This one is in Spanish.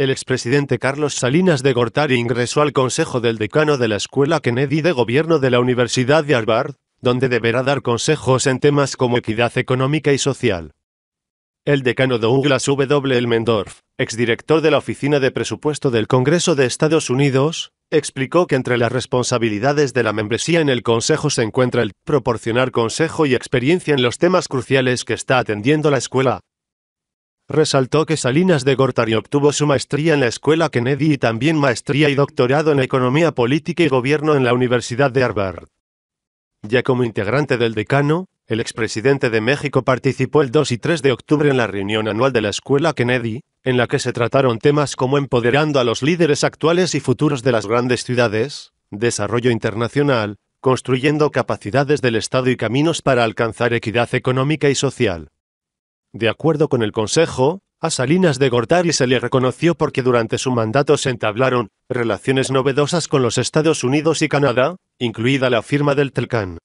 El expresidente Carlos Salinas de Gortari ingresó al consejo del decano de la Escuela Kennedy de Gobierno de la Universidad de Harvard, donde deberá dar consejos en temas como equidad económica y social. El decano Douglas W. Elmendorf, exdirector de la Oficina de Presupuesto del Congreso de Estados Unidos, explicó que entre las responsabilidades de la membresía en el Consejo se encuentra el proporcionar consejo y experiencia en los temas cruciales que está atendiendo la escuela, Resaltó que Salinas de Gortari obtuvo su maestría en la Escuela Kennedy y también maestría y doctorado en Economía Política y Gobierno en la Universidad de Harvard. Ya como integrante del decano, el expresidente de México participó el 2 y 3 de octubre en la reunión anual de la Escuela Kennedy, en la que se trataron temas como empoderando a los líderes actuales y futuros de las grandes ciudades, desarrollo internacional, construyendo capacidades del Estado y caminos para alcanzar equidad económica y social. De acuerdo con el Consejo, a Salinas de Gortari se le reconoció porque durante su mandato se entablaron relaciones novedosas con los Estados Unidos y Canadá, incluida la firma del Telcán.